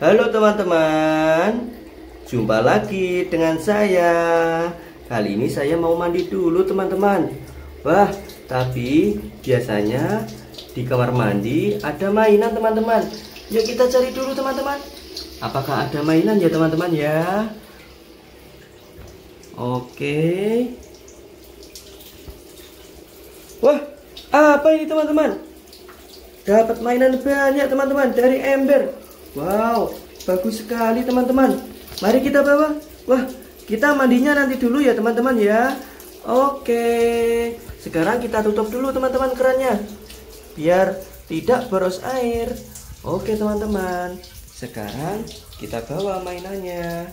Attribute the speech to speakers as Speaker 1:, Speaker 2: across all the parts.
Speaker 1: Halo teman-teman Jumpa lagi dengan saya Kali ini saya mau mandi dulu teman-teman Wah tapi biasanya di kamar mandi ada mainan teman-teman Yuk kita cari dulu teman-teman Apakah ada mainan ya teman-teman ya Oke Wah apa ini teman-teman Dapat mainan banyak teman-teman dari ember Wow, bagus sekali teman-teman. Mari kita bawa. Wah, kita mandinya nanti dulu ya teman-teman ya. Oke. Sekarang kita tutup dulu teman-teman kerannya. Biar tidak boros air. Oke teman-teman. Sekarang kita bawa mainannya.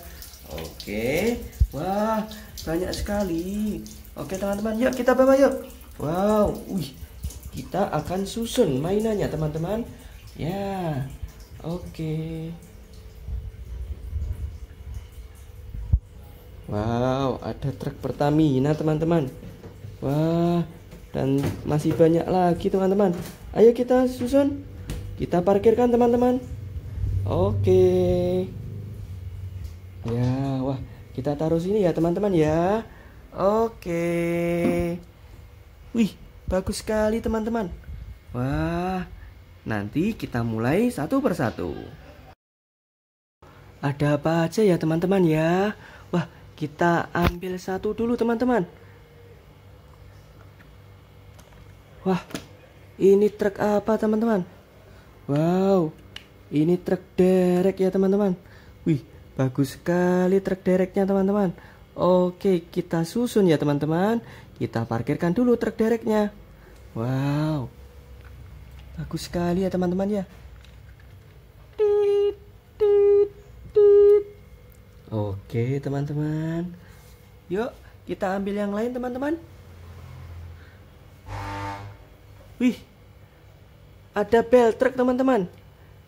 Speaker 1: Oke. Wah, banyak sekali. Oke teman-teman, yuk kita bawa yuk. Wow, wih. Kita akan susun mainannya teman-teman. Ya. Yeah. Oke. Wow, ada truk Pertamina, teman-teman. Wah, dan masih banyak lagi, teman-teman. Ayo kita susun. Kita parkirkan, teman-teman. Oke. Ya, wah, kita taruh sini ya, teman-teman ya. Oke. Wih, bagus sekali, teman-teman. Wah, Nanti kita mulai satu persatu. Ada apa aja ya teman-teman ya? Wah, kita ambil satu dulu teman-teman. Wah, ini truk apa teman-teman? Wow, ini truk derek ya teman-teman. Wih, bagus sekali truk dereknya teman-teman. Oke, kita susun ya teman-teman. Kita parkirkan dulu truk dereknya. Wow, Bagus sekali ya teman-teman ya. Oke teman-teman. Yuk kita ambil yang lain teman-teman. Wih, ada bel truk teman-teman.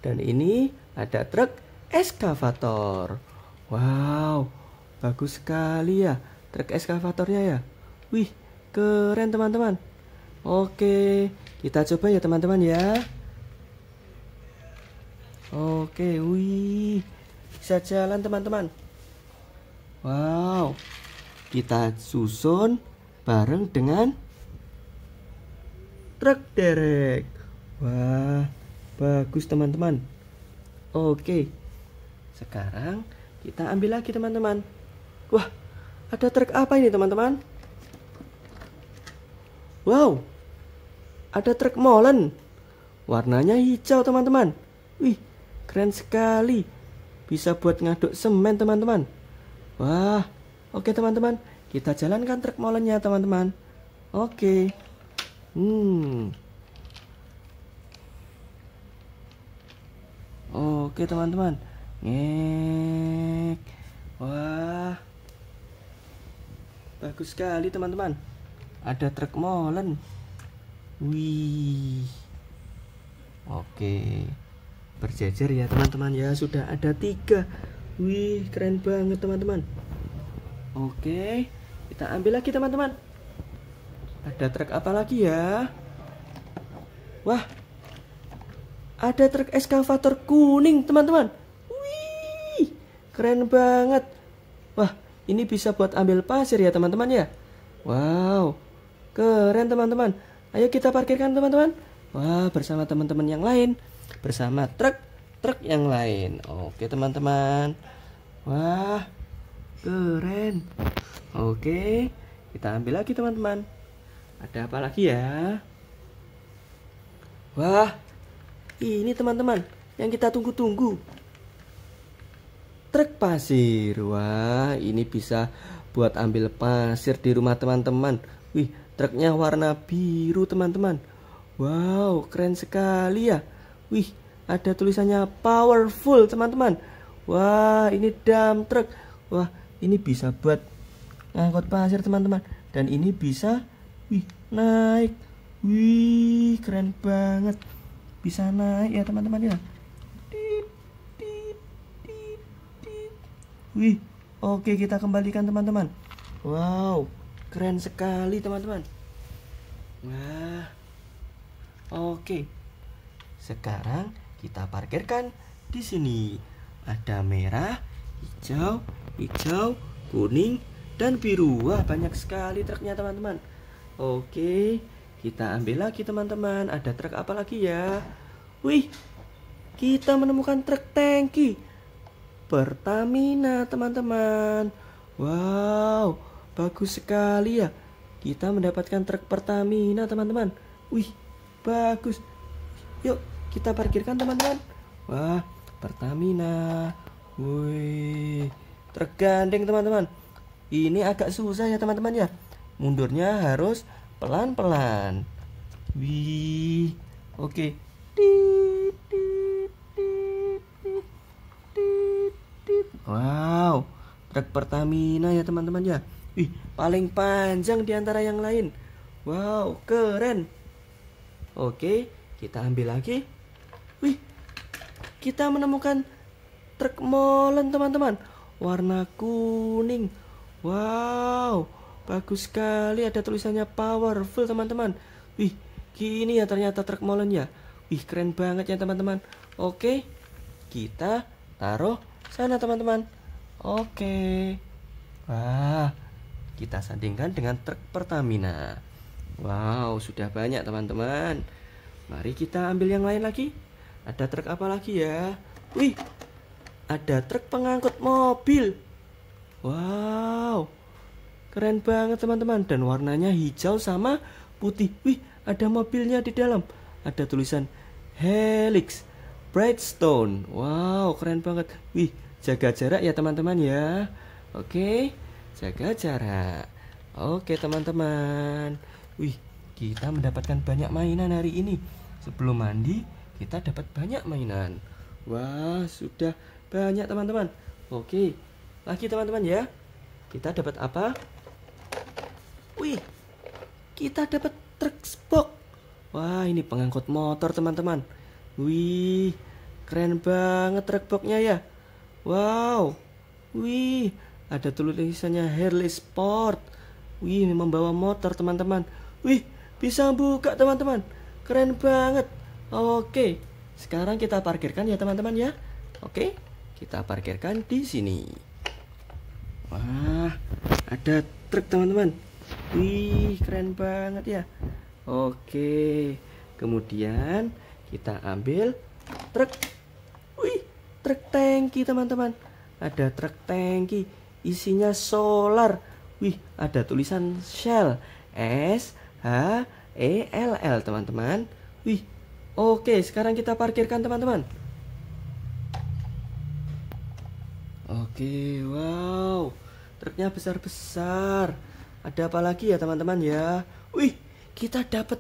Speaker 1: Dan ini ada truk eskavator. Wow, bagus sekali ya truk eskavatornya ya. Wih, keren teman-teman. Oke, kita coba ya teman-teman ya. Oke, wih. Bisa jalan teman-teman. Wow. Kita susun bareng dengan truk derek. Wah, bagus teman-teman. Oke. Sekarang kita ambil lagi teman-teman. Wah, ada truk apa ini teman-teman? Wow, ada truk molen. Warnanya hijau teman-teman. Wih, keren sekali. Bisa buat ngaduk semen teman-teman. Wah, oke teman-teman. Kita jalankan truk molennya teman-teman. Oke. Hmm. Oke teman-teman. Ngek. Wah. Bagus sekali teman-teman ada truk molen wih oke berjejer ya teman-teman ya sudah ada tiga wih keren banget teman-teman oke kita ambil lagi teman-teman ada truk apa lagi ya wah ada truk eskavator kuning teman-teman wih keren banget wah ini bisa buat ambil pasir ya teman-teman ya wow Keren teman-teman. Ayo kita parkirkan teman-teman. Wah, bersama teman-teman yang lain. Bersama truk, truk yang lain. Oke teman-teman. Wah, keren. Oke, kita ambil lagi teman-teman. Ada apa lagi ya? Wah, ini teman-teman yang kita tunggu-tunggu. Truk pasir. Wah, ini bisa buat ambil pasir di rumah teman-teman. Wih, Truknya warna biru teman-teman. Wow, keren sekali ya. Wih, ada tulisannya powerful teman-teman. Wah, ini dump truck. Wah, ini bisa buat ngangkut pasir teman-teman. Dan ini bisa, wih, naik. Wih, keren banget. Bisa naik ya teman-teman ya. Wih, oke kita kembalikan teman-teman. Wow, keren sekali teman-teman nah oke sekarang kita parkirkan di sini ada merah hijau hijau kuning dan biru wah banyak sekali truknya teman-teman oke kita ambil lagi teman-teman ada truk apa lagi ya wih kita menemukan truk tangki Pertamina teman-teman Wow Bagus sekali ya. Kita mendapatkan truk Pertamina, teman-teman. Wih, bagus. Yuk, kita parkirkan, teman-teman. Wah, Pertamina. Wih, truk gandeng, teman-teman. Ini agak susah ya, teman-teman ya. Mundurnya harus pelan-pelan. Wih. Oke. Wow, truk Pertamina ya, teman-teman ya. Ih, paling panjang di antara yang lain. Wow, keren. Oke, kita ambil lagi. Wih, kita menemukan truk molen, teman-teman. Warna kuning. Wow, bagus sekali ada tulisannya powerful, teman-teman. Wih, gini ya ternyata truk molen ya. Wih, keren banget ya, teman-teman. Oke, kita taruh sana, teman-teman. Oke. Wah, kita sandingkan dengan truk Pertamina. Wow, sudah banyak teman-teman. Mari kita ambil yang lain lagi. Ada truk apa lagi ya? Wih, ada truk pengangkut mobil. Wow, keren banget teman-teman. Dan warnanya hijau sama putih. Wih, ada mobilnya di dalam. Ada tulisan Helix Brightstone. Wow, keren banget. Wih, jaga jarak ya teman-teman ya. Oke. Okay jaga jarak. Oke teman-teman. Wih, kita mendapatkan banyak mainan hari ini. Sebelum mandi, kita dapat banyak mainan. Wah, sudah banyak teman-teman. Oke, lagi teman-teman ya. Kita dapat apa? Wih, kita dapat truk box. Wah, ini pengangkut motor teman-teman. Wih, keren banget truk boxnya ya. Wow, wih, ada tulisannya Harley Sport. Wih, membawa motor teman-teman. Wih, bisa buka teman-teman. Keren banget. Oke, sekarang kita parkirkan ya teman-teman ya. Oke, kita parkirkan di sini. Wah, ada truk teman-teman. Wih, keren banget ya. Oke, kemudian kita ambil truk. Wih, truk tangki teman-teman. Ada truk tangki isinya solar. Wih, ada tulisan Shell. S H E L L, teman-teman. Wih. Oke, sekarang kita parkirkan, teman-teman. Oke, wow. Truknya besar-besar. Ada apa lagi ya, teman-teman ya? Wih, kita dapat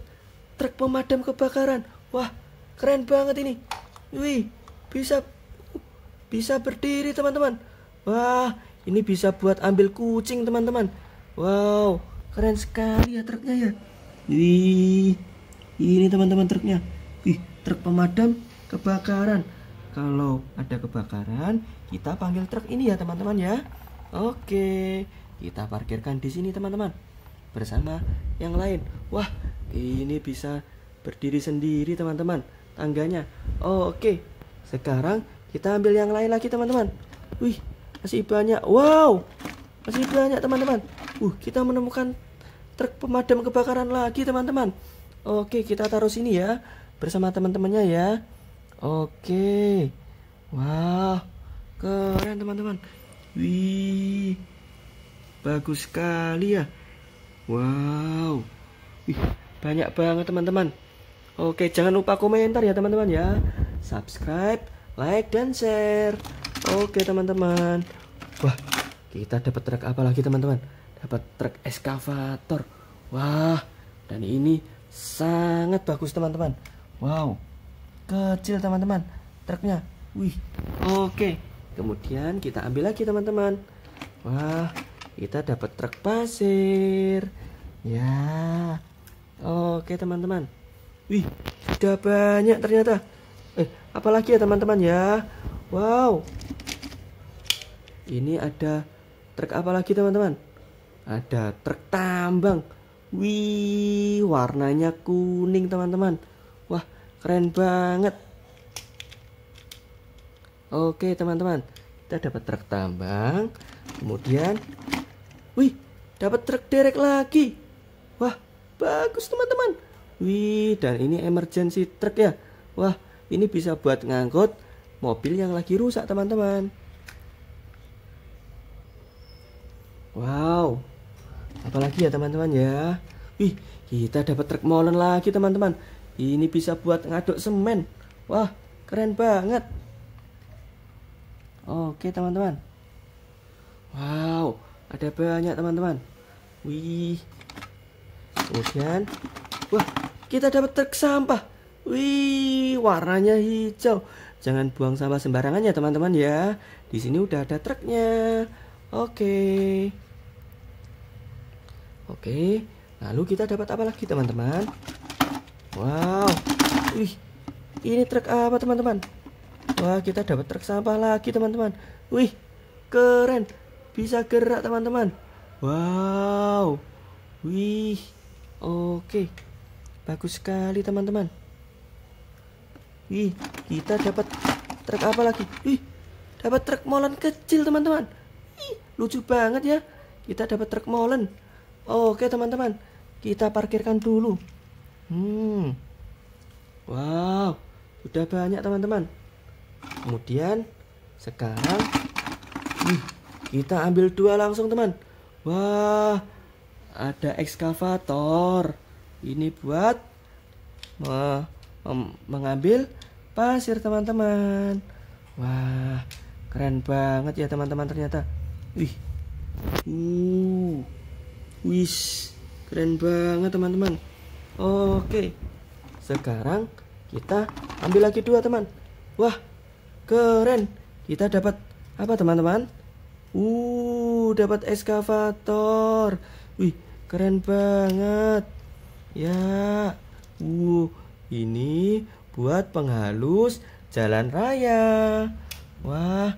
Speaker 1: truk pemadam kebakaran. Wah, keren banget ini. Wih, bisa bisa berdiri, teman-teman. Wah, ini bisa buat ambil kucing teman-teman. Wow, keren sekali ya truknya ya. Wih, ini teman-teman truknya. Wih, truk pemadam kebakaran. Kalau ada kebakaran, kita panggil truk ini ya teman-teman ya. Oke, kita parkirkan di sini teman-teman bersama yang lain. Wah, ini bisa berdiri sendiri teman-teman tangganya. Oke, sekarang kita ambil yang lain lagi teman-teman. Wih, masih banyak wow masih banyak teman-teman uh kita menemukan truk pemadam kebakaran lagi teman-teman oke kita taruh sini ya bersama teman-temannya ya oke wow keren teman-teman wih bagus sekali ya wow wih banyak banget teman-teman oke jangan lupa komentar ya teman-teman ya subscribe like dan share Oke teman-teman. Wah, kita dapat truk apa lagi teman-teman? Dapat truk eskavator. Wah, dan ini sangat bagus teman-teman. Wow, kecil teman-teman truknya. Wih, oke. Kemudian kita ambil lagi teman-teman. Wah, kita dapat truk pasir. Ya, oke teman-teman. Wih, sudah banyak ternyata. Eh, apalagi ya teman-teman ya. Wow, ini ada truk apa lagi teman-teman? Ada truk tambang. Wih, warnanya kuning teman-teman. Wah, keren banget. Oke teman-teman, kita dapat truk tambang. Kemudian, wih, dapat truk derek lagi. Wah, bagus teman-teman. Wih, dan ini emergency truk ya. Wah, ini bisa buat ngangkut mobil yang lagi rusak teman-teman. Wow. Apalagi ya teman-teman ya. Wih, kita dapat truk molen lagi teman-teman. Ini bisa buat ngaduk semen. Wah, keren banget. Oke teman-teman. Wow, ada banyak teman-teman. Wih. Kemudian, wah, kita dapat truk sampah. Wih, warnanya hijau. Jangan buang sampah sembarangan ya teman-teman ya. Di sini udah ada truknya. Oke. Okay. Oke, lalu kita dapat apa lagi teman-teman? Wow, wih, ini truk apa teman-teman? Wah, kita dapat truk sampah lagi teman-teman. Wih, keren, bisa gerak teman-teman. Wow, wih, oke, bagus sekali teman-teman. Wih, kita dapat truk apa lagi? Wih, dapat truk molen kecil teman-teman. Lucu banget ya, kita dapat truk molen. Oke teman-teman, kita parkirkan dulu. Hmm. Wow, udah banyak teman-teman. Kemudian sekarang hmm, kita ambil dua langsung teman. Wah, ada ekskavator. Ini buat mengambil pasir teman-teman. Wah, keren banget ya teman-teman ternyata. Wih. Uh. Wish keren banget teman-teman. Oke, sekarang kita ambil lagi dua teman. Wah, keren. Kita dapat apa teman-teman? Uh, dapat eskavator. Wih, keren banget. Ya, uh, ini buat penghalus jalan raya. Wah,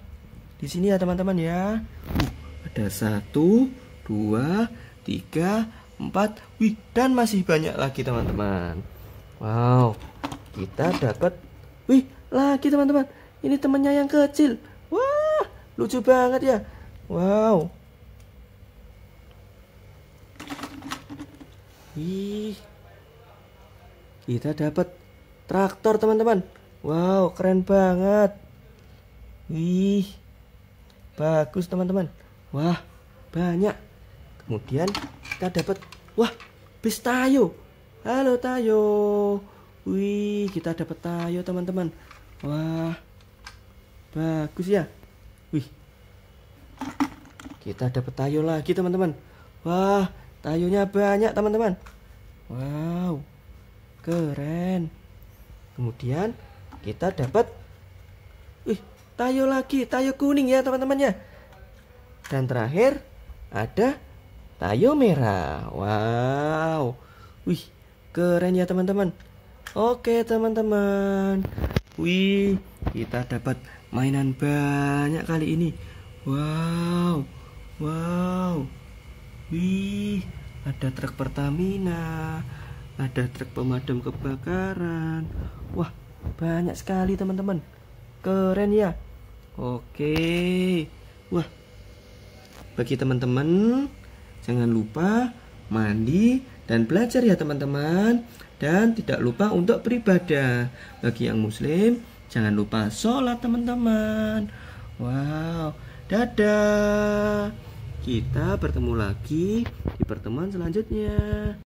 Speaker 1: di sini ya teman-teman ya. Uh, ada satu, dua, tiga, empat, wih dan masih banyak lagi teman-teman. Wow, kita dapat, wih lagi teman-teman. Ini temannya yang kecil. Wah, lucu banget ya. Wow. Wih, Kita dapat traktor, teman-teman. Wow, keren banget. Wih. Bagus, teman-teman. Wah, banyak. Kemudian kita dapat wah bis tayo. Halo tayo. Wih, kita dapat tayo teman-teman. Wah. Bagus ya. Wih. Kita dapat tayo lagi teman-teman. Wah, tayonya banyak teman-teman. Wow. Keren. Kemudian kita dapat wih, tayo lagi, tayo kuning ya teman-teman ya. Dan terakhir ada Tayo merah. Wow. Wih, keren ya teman-teman. Oke teman-teman. Wih, kita dapat mainan banyak kali ini. Wow. Wow. Wih, ada truk Pertamina, ada truk pemadam kebakaran. Wah, banyak sekali teman-teman. Keren ya. Oke. Wah. Bagi teman-teman Jangan lupa mandi dan belajar ya teman-teman. Dan tidak lupa untuk beribadah. Bagi yang muslim, jangan lupa sholat teman-teman. Wow, dadah. Kita bertemu lagi di pertemuan selanjutnya.